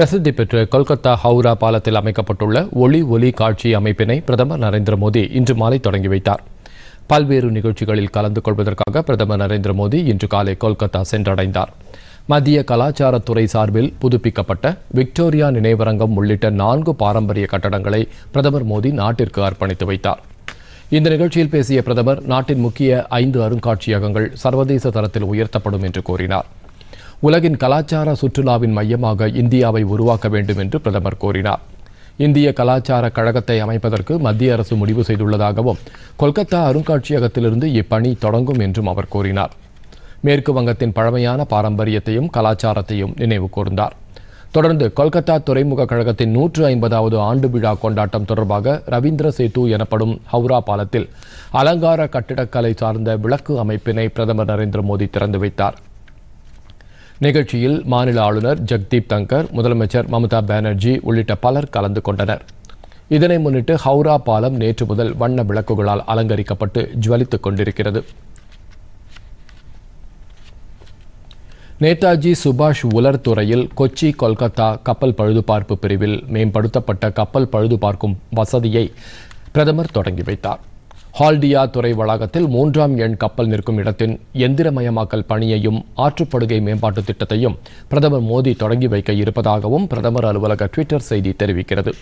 பிரசித்தி பெற்ற கொல்கத்தா ஹவுரா பாலத்தில் அமைக்கப்பட்டுள்ள ஒளி ஒலி காட்சி அமைப்பினை பிரதமர் நரேந்திர மோடி இன்று மாலை தொடங்கி வைத்தார் பல்வேறு நிகழ்ச்சிகளில் கலந்து கொள்வதற்காக பிரதமர் நரேந்திர மோடி இன்று காலை கொல்கத்தா சென்றடைந்தார் மத்திய கலாச்சாரத்துறை சார்பில் புதுப்பிக்கப்பட்ட விக்டோரியா நினைவரங்கம் உள்ளிட்ட நான்கு பாரம்பரிய கட்டடங்களை பிரதமர் மோடி நாட்டிற்கு அர்ப்பணித்து வைத்தார் இந்த நிகழ்ச்சியில் பேசிய பிரதமர் நாட்டின் முக்கிய ஐந்து அருங்காட்சியகங்கள் சர்வதேச தரத்தில் உயர்த்தப்படும் என்று கூறினார் உலகின் கலாச்சார சுற்றுலாவின் மையமாக இந்தியாவை உருவாக்க வேண்டும் என்று பிரதமர் கோரினார் இந்திய கலாச்சார கழகத்தை அமைப்பதற்கு மத்திய அரசு முடிவு செய்துள்ளதாகவும் கொல்கத்தா அருங்காட்சியகத்திலிருந்து இப்பணி தொடங்கும் என்றும் அவர் கூறினார் மேற்கு வங்கத்தின் பழமையான பாரம்பரியத்தையும் கலாச்சாரத்தையும் நினைவு கூர்ந்தார் தொடர்ந்து கொல்கத்தா துறைமுக கழகத்தின் நூற்று ஐம்பதாவது ஆண்டு விழா கொண்டாட்டம் தொடர்பாக ரவீந்திர சேது எனப்படும் ஹவுரா பாலத்தில் அலங்கார கட்டிடக்கலை சார்ந்த விளக்கு அமைப்பினை பிரதமர் நரேந்திர மோடி திறந்து வைத்தார் நிகழ்ச்சியில் மாநில ஆளுநர் ஜெக்தீப் தங்கர் முதலமைச்சர் மம்தா பானர்ஜி உள்ளிட்ட பலர் கலந்து கொண்டனர் இதனை முன்னிட்டு ஹவுரா பாலம் நேற்று முதல் வண்ண விளக்குகளால் அலங்கரிக்கப்பட்டு ஜுவலித்துக் கொண்டிருக்கிறது நேதாஜி சுபாஷ் உலர் துறையில் கொச்சி கொல்கத்தா கப்பல் பழுதுபார்ப்பு பிரிவில் மேம்படுத்தப்பட்ட கப்பல் பழுதுபார்க்கும் வசதியை பிரதமர் தொடங்கி வைத்தார் ஹால்டியா துறை வளாகத்தில் மூன்றாம் எண் கப்பல் நிற்கும் இடத்தின் எந்திரமயமாக்கல் பணியையும் ஆற்றுப்படுகை மேம்பாட்டு திட்டத்தையும் பிரதமர் மோடி தொடங்கி வைக்க இருப்பதாகவும் பிரதமர் அலுவலக ட்விட்டர் செய்தி தெரிவிக்கிறது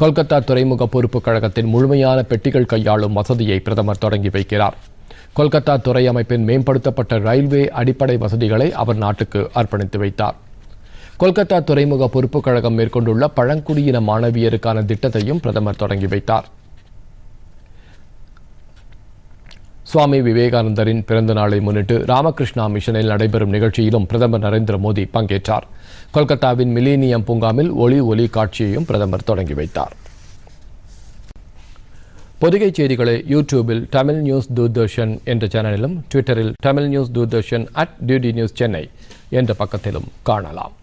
கொல்கத்தா துறைமுக பொறுப்பு கழகத்தின் முழுமையான பெட்டிகள் கையாளும் வசதியை பிரதமர் தொடங்கி வைக்கிறார் கொல்கத்தா துறை அமைப்பின் மேம்படுத்தப்பட்ட ரயில்வே அடிப்படை வசதிகளை அவர் நாட்டுக்கு அர்ப்பணித்து வைத்தார் கொல்கத்தா துறைமுக பொறுப்புக் கழகம் மேற்கொண்டுள்ள பழங்குடியின மாணவியருக்கான திட்டத்தையும் பிரதமர் தொடங்கி வைத்தார் சுவாமி விவேகானந்தரின் பிறந்த நாளை முன்னிட்டு ராமகிருஷ்ணா மிஷனில் நடைபெறும் நிகழ்ச்சியிலும் பிரதமர் நரேந்திர மோடி பங்கேற்றார் கொல்கத்தாவின் மிலேனியம் பூங்காவில் ஒளி ஒலி காட்சியையும் பிரதமர் தொடங்கி வைத்தார் பொதுகை செய்திகளை யூடியூபில் தமிழ் நியூஸ் தூர்தர்ஷன் என்ற சேனலிலும் ட்விட்டரில் Tamil news Doordarshan at DD news Chennai என்ற பக்கத்திலும் காணலாம்